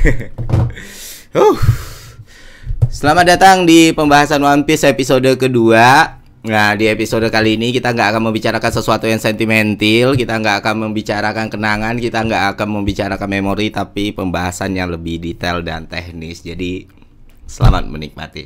uh. Selamat datang di pembahasan One Piece episode kedua. Nah, di episode kali ini kita nggak akan membicarakan sesuatu yang sentimental, kita nggak akan membicarakan kenangan, kita nggak akan membicarakan memori, tapi pembahasan yang lebih detail dan teknis. Jadi, selamat menikmati.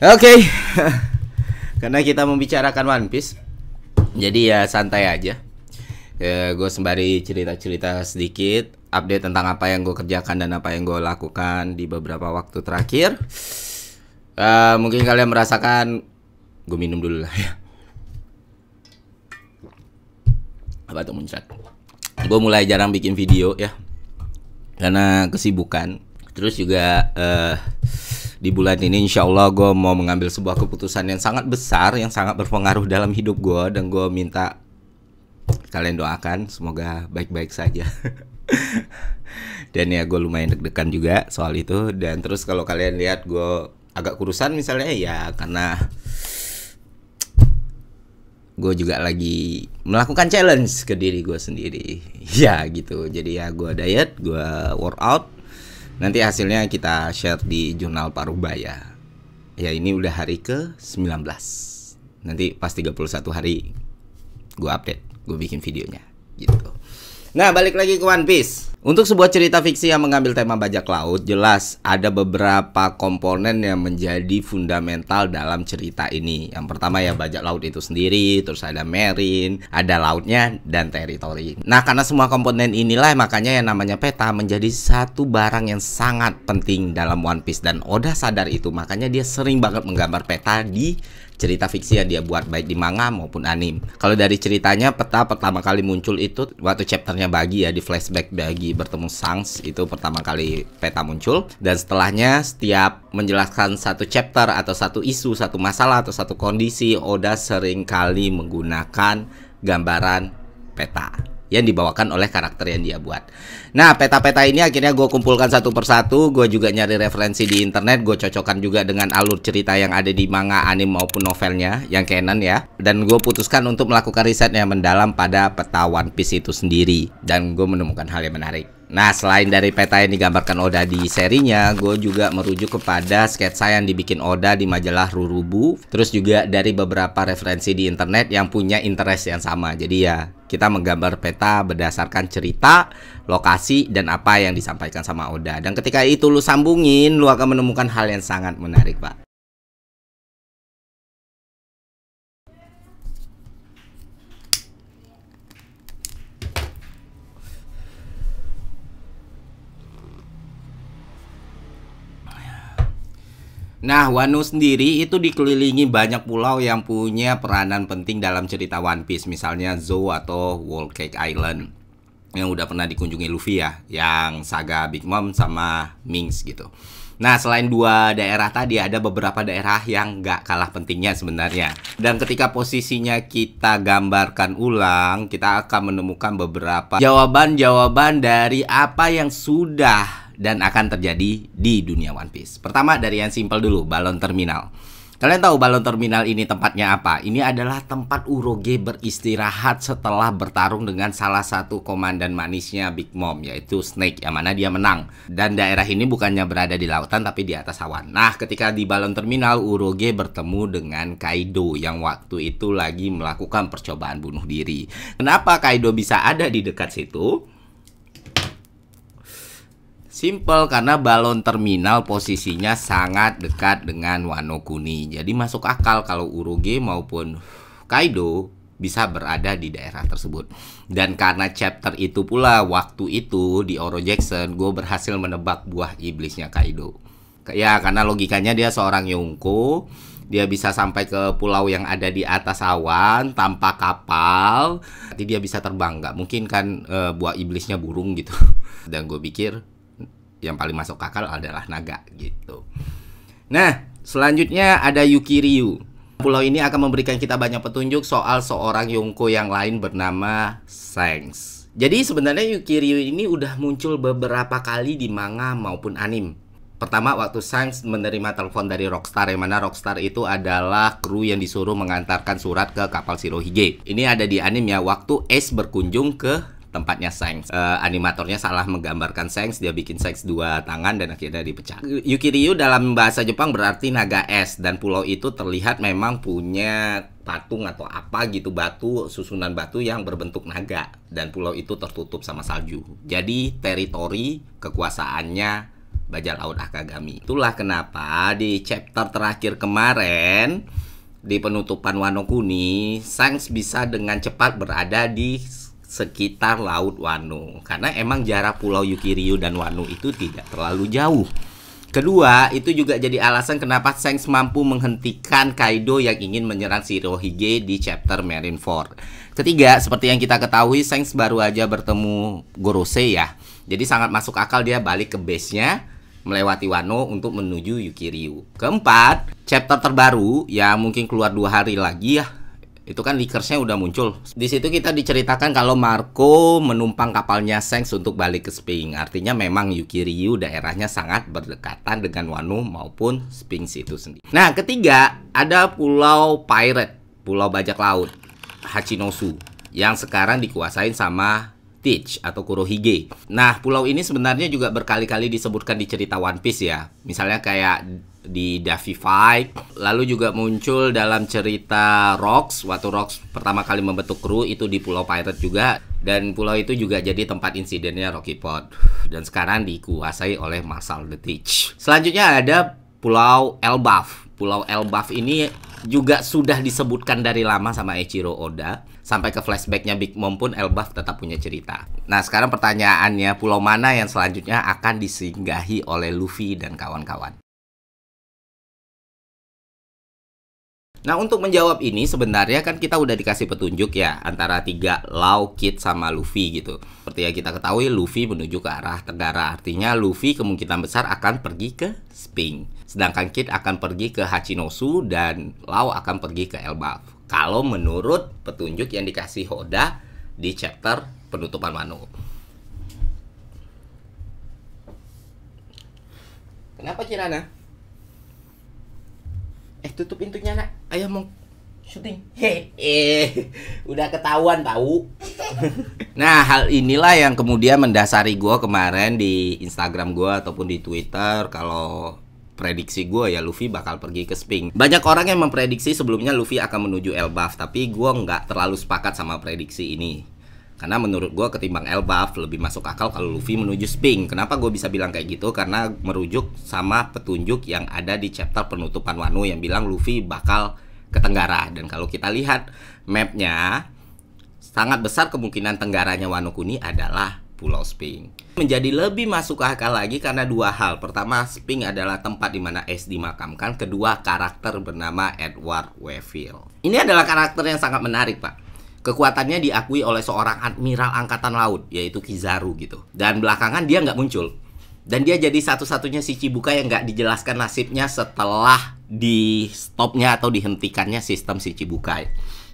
Oke, okay. karena kita membicarakan One Piece, jadi ya santai aja. e, eh, gue sembari cerita-cerita sedikit, update tentang apa yang gue kerjakan dan apa yang gue lakukan di beberapa waktu terakhir. e, mungkin kalian merasakan, gue minum dulu lah ya. Apa tuh muncrat? Gue mulai jarang bikin video ya, karena kesibukan. Terus juga uh, di bulan ini insya Allah gue mau mengambil sebuah keputusan yang sangat besar yang sangat berpengaruh dalam hidup gue dan gue minta kalian doakan semoga baik-baik saja dan ya gue lumayan deg-degan juga soal itu dan terus kalau kalian lihat gue agak kurusan misalnya ya karena gue juga lagi melakukan challenge ke diri gue sendiri ya gitu jadi ya gue diet gue workout Nanti hasilnya kita share di jurnal Parubaya. Ya ini udah hari ke-19. Nanti pas 31 hari gue update, gue bikin videonya gitu. Nah, balik lagi ke One Piece. Untuk sebuah cerita fiksi yang mengambil tema bajak laut, jelas ada beberapa komponen yang menjadi fundamental dalam cerita ini. Yang pertama ya bajak laut itu sendiri, terus ada marine, ada lautnya, dan teritori. Nah, karena semua komponen inilah makanya yang namanya peta menjadi satu barang yang sangat penting dalam One Piece. Dan Oda sadar itu, makanya dia sering banget menggambar peta di cerita fiksi yang dia buat baik di manga maupun anim. Kalau dari ceritanya peta pertama kali muncul itu waktu chapternya bagi ya di flashback bagi bertemu Sangs itu pertama kali peta muncul dan setelahnya setiap menjelaskan satu chapter atau satu isu, satu masalah atau satu kondisi Oda sering kali menggunakan gambaran peta yang dibawakan oleh karakter yang dia buat. Nah, peta-peta ini akhirnya gue kumpulkan satu persatu, gue juga nyari referensi di internet, gue cocokkan juga dengan alur cerita yang ada di manga, anime maupun novelnya, yang canon ya. Dan gue putuskan untuk melakukan riset yang mendalam pada peta One Piece itu sendiri, dan gue menemukan hal yang menarik. Nah, selain dari peta yang digambarkan Oda di serinya, gue juga merujuk kepada sketsa yang dibikin Oda di majalah Rurubu, terus juga dari beberapa referensi di internet yang punya interest yang sama. Jadi ya, kita menggambar peta berdasarkan cerita, lokasi, dan apa yang disampaikan sama Oda. Dan ketika itu lu sambungin, lu akan menemukan hal yang sangat menarik, Pak. Nah, Wano sendiri itu dikelilingi banyak pulau yang punya peranan penting dalam cerita One Piece, misalnya Zou atau Whole Cake Island yang udah pernah dikunjungi Luffy ya, yang saga Big Mom sama Minx gitu. Nah, selain dua daerah tadi, ada beberapa daerah yang nggak kalah pentingnya sebenarnya. Dan ketika posisinya kita gambarkan ulang, kita akan menemukan beberapa jawaban-jawaban dari apa yang sudah dan akan terjadi di dunia One Piece. Pertama dari yang simple dulu, balon terminal. Kalian tahu balon terminal ini tempatnya apa? Ini adalah tempat Uroge beristirahat setelah bertarung dengan salah satu komandan manisnya Big Mom yaitu Snake yang mana dia menang. Dan daerah ini bukannya berada di lautan tapi di atas awan. Nah, ketika di balon terminal Uroge bertemu dengan Kaido yang waktu itu lagi melakukan percobaan bunuh diri. Kenapa Kaido bisa ada di dekat situ? Simple karena balon terminal posisinya sangat dekat dengan Wano Kuni. Jadi masuk akal kalau Uruge maupun Kaido bisa berada di daerah tersebut. Dan karena chapter itu pula waktu itu di Oro Jackson gue berhasil menebak buah iblisnya Kaido. Ya karena logikanya dia seorang Yonko dia bisa sampai ke pulau yang ada di atas awan tanpa kapal. Nanti dia bisa terbang Gak Mungkin kan e, buah iblisnya burung gitu. Dan gue pikir yang paling masuk akal adalah naga gitu. Nah, selanjutnya ada Yukiryu. Pulau ini akan memberikan kita banyak petunjuk soal seorang Yonko yang lain bernama Sengs. Jadi sebenarnya Yukiryu ini udah muncul beberapa kali di manga maupun anim. Pertama waktu Sengs menerima telepon dari Rockstar yang mana Rockstar itu adalah kru yang disuruh mengantarkan surat ke kapal Shirohige. Ini ada di anim ya waktu Ace berkunjung ke tempatnya Sengs. Uh, animatornya salah menggambarkan Sengs, dia bikin Sengs dua tangan dan akhirnya dipecah. Yukiryu dalam bahasa Jepang berarti naga es dan pulau itu terlihat memang punya patung atau apa gitu batu susunan batu yang berbentuk naga dan pulau itu tertutup sama salju. Jadi teritori kekuasaannya Bajal Laut Akagami. Itulah kenapa di chapter terakhir kemarin di penutupan Wano Kuni, Sangs bisa dengan cepat berada di sekitar Laut Wano karena emang jarak Pulau Yukiryu dan Wano itu tidak terlalu jauh. Kedua, itu juga jadi alasan kenapa Sengs mampu menghentikan Kaido yang ingin menyerang Shirohige di chapter Marineford. Ketiga, seperti yang kita ketahui, Sengs baru aja bertemu Gorose ya. Jadi sangat masuk akal dia balik ke base-nya melewati Wano untuk menuju Yukiryu. Keempat, chapter terbaru ya mungkin keluar dua hari lagi ya itu kan Lakersnya udah muncul. Di situ kita diceritakan kalau Marco menumpang kapalnya Sengs untuk balik ke Sping. Artinya memang Yukiryu daerahnya sangat berdekatan dengan Wano maupun Sphinx itu sendiri. Nah, ketiga ada Pulau Pirate, Pulau Bajak Laut, Hachinosu yang sekarang dikuasain sama Teach atau Kurohige. Nah, pulau ini sebenarnya juga berkali-kali disebutkan di cerita One Piece ya. Misalnya kayak di Davy Fight, lalu juga muncul dalam cerita Rocks, waktu Rocks pertama kali membentuk kru itu di Pulau Pirate juga dan pulau itu juga jadi tempat insidennya Rocky Pot. dan sekarang dikuasai oleh Marshall the Teach. Selanjutnya ada Pulau Elbaf. Pulau Elbaf ini juga sudah disebutkan dari lama sama Ichiro Oda sampai ke flashbacknya Big Mom pun Elbaf tetap punya cerita. Nah sekarang pertanyaannya pulau mana yang selanjutnya akan disinggahi oleh Luffy dan kawan-kawan? Nah untuk menjawab ini sebenarnya kan kita udah dikasih petunjuk ya antara tiga Law, Kid sama Luffy gitu. Seperti yang kita ketahui Luffy menuju ke arah tenggara artinya Luffy kemungkinan besar akan pergi ke Sping. Sedangkan Kid akan pergi ke Hachinosu dan Law akan pergi ke Elbaf kalau menurut petunjuk yang dikasih Hoda di chapter penutupan Manu. Kenapa Cirana? Eh tutup pintunya nak, ayo mau syuting. Hehe, udah ketahuan tahu. nah hal inilah yang kemudian mendasari gue kemarin di Instagram gue ataupun di Twitter kalau prediksi gue ya Luffy bakal pergi ke Sping. Banyak orang yang memprediksi sebelumnya Luffy akan menuju Elbaf, tapi gue nggak terlalu sepakat sama prediksi ini. Karena menurut gue ketimbang Elbaf lebih masuk akal kalau Luffy menuju Sping. Kenapa gue bisa bilang kayak gitu? Karena merujuk sama petunjuk yang ada di chapter penutupan Wano yang bilang Luffy bakal ke Tenggara. Dan kalau kita lihat mapnya, sangat besar kemungkinan Tenggaranya Wano Kuni adalah Pulau Sping. Menjadi lebih masuk akal lagi karena dua hal. Pertama, Sping adalah tempat di mana S dimakamkan. Kedua, karakter bernama Edward Wavell. Ini adalah karakter yang sangat menarik, Pak. Kekuatannya diakui oleh seorang admiral angkatan laut, yaitu Kizaru gitu. Dan belakangan dia nggak muncul. Dan dia jadi satu-satunya si Cibuka yang nggak dijelaskan nasibnya setelah di stopnya atau dihentikannya sistem si Cibukai.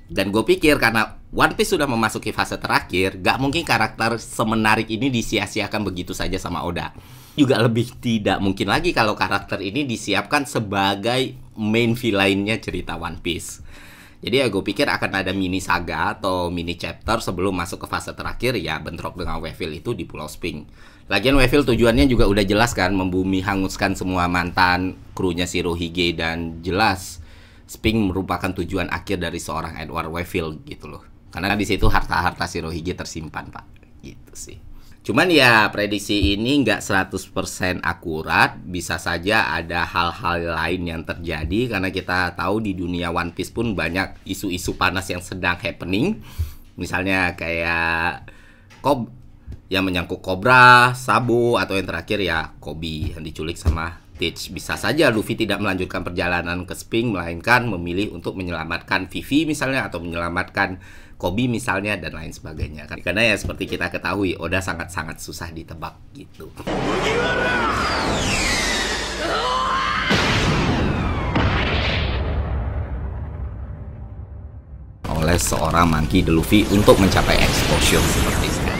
Dan gue pikir karena One Piece sudah memasuki fase terakhir, gak mungkin karakter semenarik ini disia-siakan begitu saja sama Oda. Juga lebih tidak mungkin lagi kalau karakter ini disiapkan sebagai main villainnya cerita One Piece. Jadi ya gue pikir akan ada mini saga atau mini chapter sebelum masuk ke fase terakhir ya bentrok dengan Wevil itu di Pulau Spring. Lagian Wevil tujuannya juga udah jelas kan membumi hanguskan semua mantan krunya si dan jelas Spring merupakan tujuan akhir dari seorang Edward Wayfield gitu loh. Karena di situ harta-harta Shirohige tersimpan, Pak. Gitu sih. Cuman ya prediksi ini nggak 100% akurat, bisa saja ada hal-hal lain yang terjadi karena kita tahu di dunia One Piece pun banyak isu-isu panas yang sedang happening. Misalnya kayak Kob yang menyangkut Cobra, Sabu atau yang terakhir ya Kobi yang diculik sama Stitch. Bisa saja Luffy tidak melanjutkan perjalanan ke Sping, melainkan memilih untuk menyelamatkan Vivi misalnya, atau menyelamatkan Kobi misalnya, dan lain sebagainya. Karena ya seperti kita ketahui, Oda sangat-sangat susah ditebak gitu. Oleh seorang monkey The Luffy untuk mencapai exposure seperti itu.